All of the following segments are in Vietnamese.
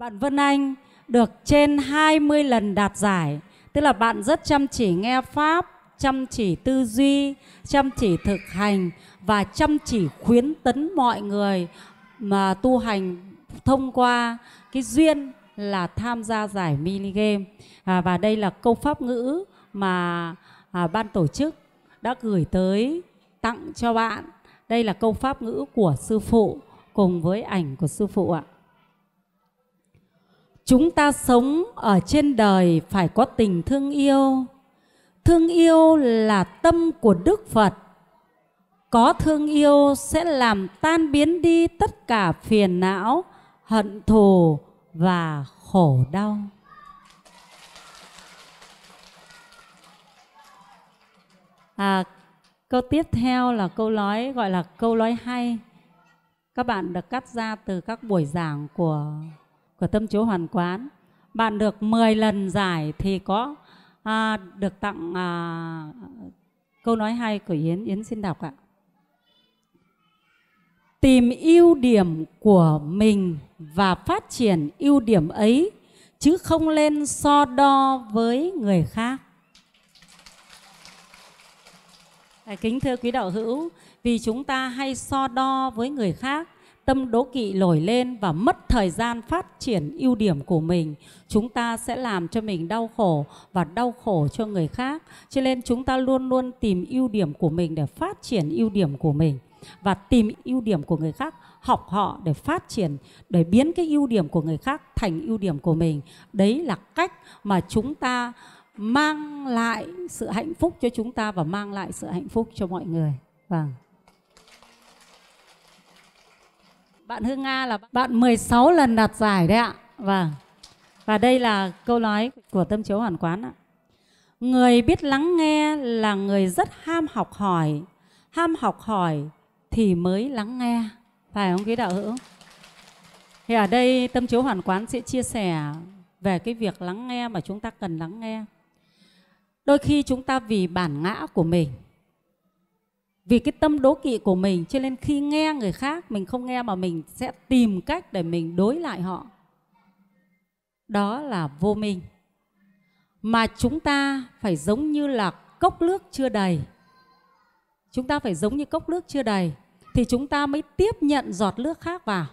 Bạn Vân Anh được trên 20 lần đạt giải, tức là bạn rất chăm chỉ nghe Pháp, chăm chỉ tư duy, chăm chỉ thực hành và chăm chỉ khuyến tấn mọi người mà tu hành thông qua cái duyên là tham gia giải mini game à, và đây là câu pháp ngữ mà à, ban tổ chức đã gửi tới tặng cho bạn đây là câu pháp ngữ của sư phụ cùng với ảnh của sư phụ ạ chúng ta sống ở trên đời phải có tình thương yêu thương yêu là tâm của đức phật có thương yêu sẽ làm tan biến đi tất cả phiền não hận thù và khổ đau à, câu tiếp theo là câu nói gọi là câu nói hay các bạn được cắt ra từ các buổi giảng của của Tâm chú Hoàn Quán. Bạn được 10 lần giải thì có à, được tặng à, câu nói hay của Yến. Yến xin đọc ạ. Tìm ưu điểm của mình và phát triển ưu điểm ấy chứ không lên so đo với người khác. Kính thưa quý đạo hữu, vì chúng ta hay so đo với người khác tâm đố kỵ nổi lên và mất thời gian phát triển ưu điểm của mình chúng ta sẽ làm cho mình đau khổ và đau khổ cho người khác cho nên chúng ta luôn luôn tìm ưu điểm của mình để phát triển ưu điểm của mình và tìm ưu điểm của người khác học họ để phát triển để biến cái ưu điểm của người khác thành ưu điểm của mình đấy là cách mà chúng ta mang lại sự hạnh phúc cho chúng ta và mang lại sự hạnh phúc cho mọi người vâng Bạn Hương Nga là bạn 16 lần đạt giải đấy ạ. Vâng. Và đây là câu nói của Tâm Chiếu Hoàn Quán ạ. Người biết lắng nghe là người rất ham học hỏi. Ham học hỏi thì mới lắng nghe. Phải không quý đạo hữu? Thì ở đây Tâm Chiếu Hoàn Quán sẽ chia sẻ về cái việc lắng nghe mà chúng ta cần lắng nghe. Đôi khi chúng ta vì bản ngã của mình vì cái tâm đố kỵ của mình cho nên khi nghe người khác mình không nghe mà mình sẽ tìm cách để mình đối lại họ đó là vô minh mà chúng ta phải giống như là cốc nước chưa đầy chúng ta phải giống như cốc nước chưa đầy thì chúng ta mới tiếp nhận giọt nước khác vào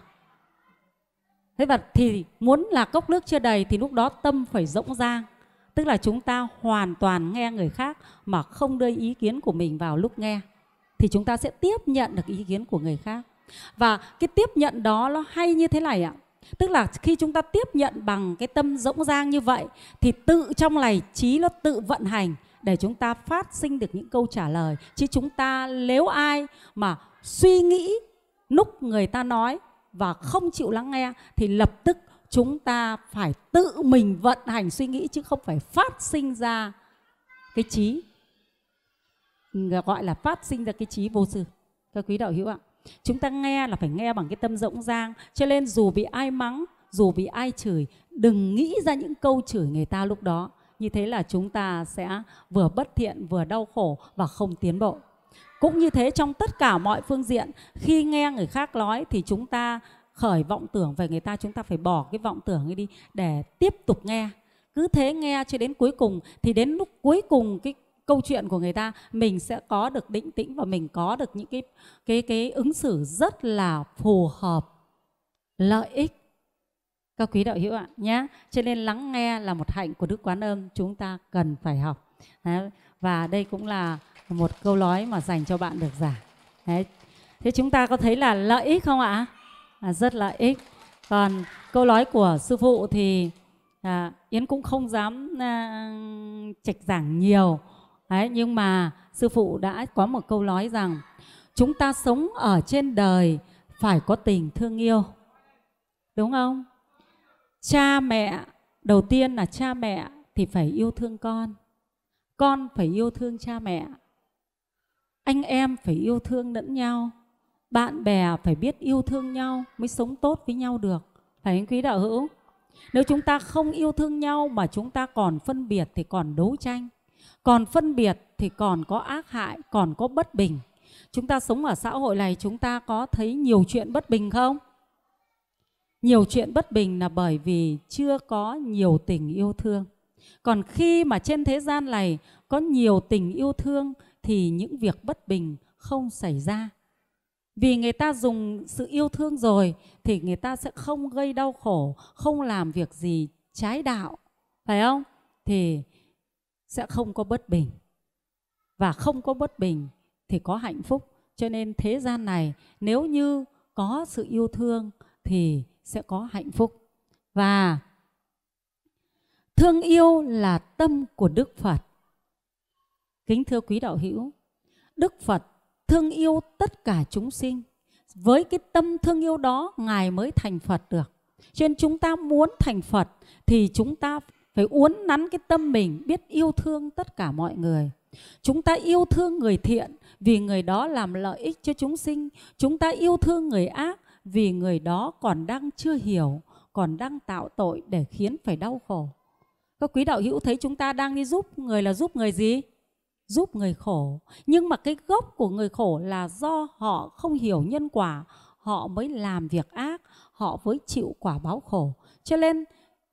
thế và thì muốn là cốc nước chưa đầy thì lúc đó tâm phải rỗng ra, tức là chúng ta hoàn toàn nghe người khác mà không đưa ý kiến của mình vào lúc nghe thì chúng ta sẽ tiếp nhận được ý kiến của người khác và cái tiếp nhận đó nó hay như thế này ạ tức là khi chúng ta tiếp nhận bằng cái tâm rỗng rang như vậy thì tự trong này trí nó tự vận hành để chúng ta phát sinh được những câu trả lời chứ chúng ta nếu ai mà suy nghĩ lúc người ta nói và không chịu lắng nghe thì lập tức chúng ta phải tự mình vận hành suy nghĩ chứ không phải phát sinh ra cái trí gọi là phát sinh ra cái trí vô sư các quý đạo hữu ạ chúng ta nghe là phải nghe bằng cái tâm rộng rang cho nên dù bị ai mắng dù bị ai chửi đừng nghĩ ra những câu chửi người ta lúc đó như thế là chúng ta sẽ vừa bất thiện vừa đau khổ và không tiến bộ cũng như thế trong tất cả mọi phương diện khi nghe người khác nói thì chúng ta khởi vọng tưởng về người ta chúng ta phải bỏ cái vọng tưởng ấy đi để tiếp tục nghe cứ thế nghe cho đến cuối cùng thì đến lúc cuối cùng cái câu chuyện của người ta mình sẽ có được định tĩnh và mình có được những cái cái cái ứng xử rất là phù hợp lợi ích các quý đạo hữu ạ nhé cho nên lắng nghe là một hạnh của đức quán âm chúng ta cần phải học và đây cũng là một câu nói mà dành cho bạn được giả thế chúng ta có thấy là lợi ích không ạ à, rất lợi ích còn câu nói của sư phụ thì à, yến cũng không dám à, trạch giảng nhiều Đấy, nhưng mà sư phụ đã có một câu nói rằng chúng ta sống ở trên đời phải có tình thương yêu. Đúng không? Cha mẹ, đầu tiên là cha mẹ thì phải yêu thương con. Con phải yêu thương cha mẹ. Anh em phải yêu thương lẫn nhau. Bạn bè phải biết yêu thương nhau mới sống tốt với nhau được. Phải anh quý đạo hữu? Nếu chúng ta không yêu thương nhau mà chúng ta còn phân biệt thì còn đấu tranh còn phân biệt thì còn có ác hại còn có bất bình chúng ta sống ở xã hội này chúng ta có thấy nhiều chuyện bất bình không nhiều chuyện bất bình là bởi vì chưa có nhiều tình yêu thương còn khi mà trên thế gian này có nhiều tình yêu thương thì những việc bất bình không xảy ra vì người ta dùng sự yêu thương rồi thì người ta sẽ không gây đau khổ không làm việc gì trái đạo phải không thì sẽ không có bất bình và không có bất bình thì có hạnh phúc cho nên thế gian này nếu như có sự yêu thương thì sẽ có hạnh phúc và thương yêu là tâm của đức phật kính thưa quý đạo hữu đức phật thương yêu tất cả chúng sinh với cái tâm thương yêu đó ngài mới thành phật được cho nên chúng ta muốn thành phật thì chúng ta phải uốn nắn cái tâm mình biết yêu thương tất cả mọi người chúng ta yêu thương người thiện vì người đó làm lợi ích cho chúng sinh chúng ta yêu thương người ác vì người đó còn đang chưa hiểu còn đang tạo tội để khiến phải đau khổ các quý đạo hữu thấy chúng ta đang đi giúp người là giúp người gì giúp người khổ nhưng mà cái gốc của người khổ là do họ không hiểu nhân quả họ mới làm việc ác họ mới chịu quả báo khổ cho nên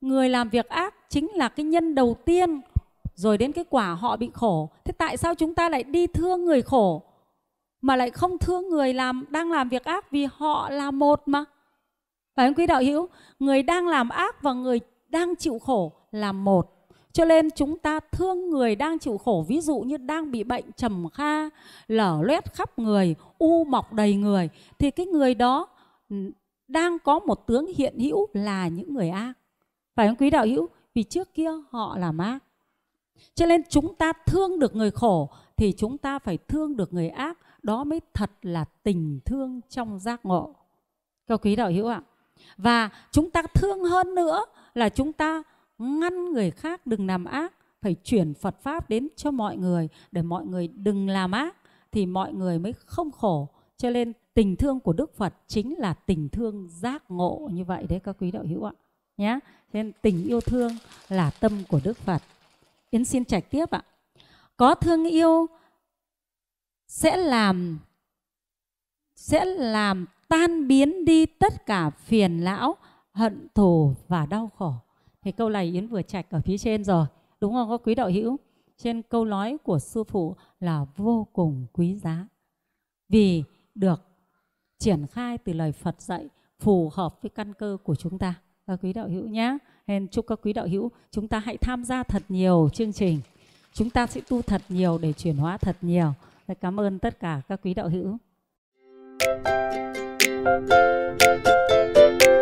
người làm việc ác chính là cái nhân đầu tiên rồi đến cái quả họ bị khổ thế tại sao chúng ta lại đi thương người khổ mà lại không thương người làm đang làm việc ác vì họ là một mà phải không quý đạo hữu người đang làm ác và người đang chịu khổ là một cho nên chúng ta thương người đang chịu khổ ví dụ như đang bị bệnh trầm kha lở loét khắp người u mọc đầy người thì cái người đó ừ, đang có một tướng hiện hữu là những người ác phải không quý đạo hữu? Vì trước kia họ là ác. Cho nên chúng ta thương được người khổ thì chúng ta phải thương được người ác. Đó mới thật là tình thương trong giác ngộ. Các quý đạo hữu ạ. Và chúng ta thương hơn nữa là chúng ta ngăn người khác đừng làm ác. Phải chuyển Phật Pháp đến cho mọi người để mọi người đừng làm ác thì mọi người mới không khổ. Cho nên tình thương của Đức Phật chính là tình thương giác ngộ như vậy đấy các quý đạo hữu ạ nhé nên tình yêu thương là tâm của đức phật yến xin trạch tiếp ạ có thương yêu sẽ làm sẽ làm tan biến đi tất cả phiền não hận thù và đau khổ thì câu này yến vừa trạch ở phía trên rồi đúng không các quý đạo hữu trên câu nói của sư phụ là vô cùng quý giá vì được triển khai từ lời phật dạy phù hợp với căn cơ của chúng ta các quý đạo hữu nhé. Hèn chúc các quý đạo hữu chúng ta hãy tham gia thật nhiều chương trình. Chúng ta sẽ tu thật nhiều để chuyển hóa thật nhiều. Cảm ơn tất cả các quý đạo hữu. Thank you.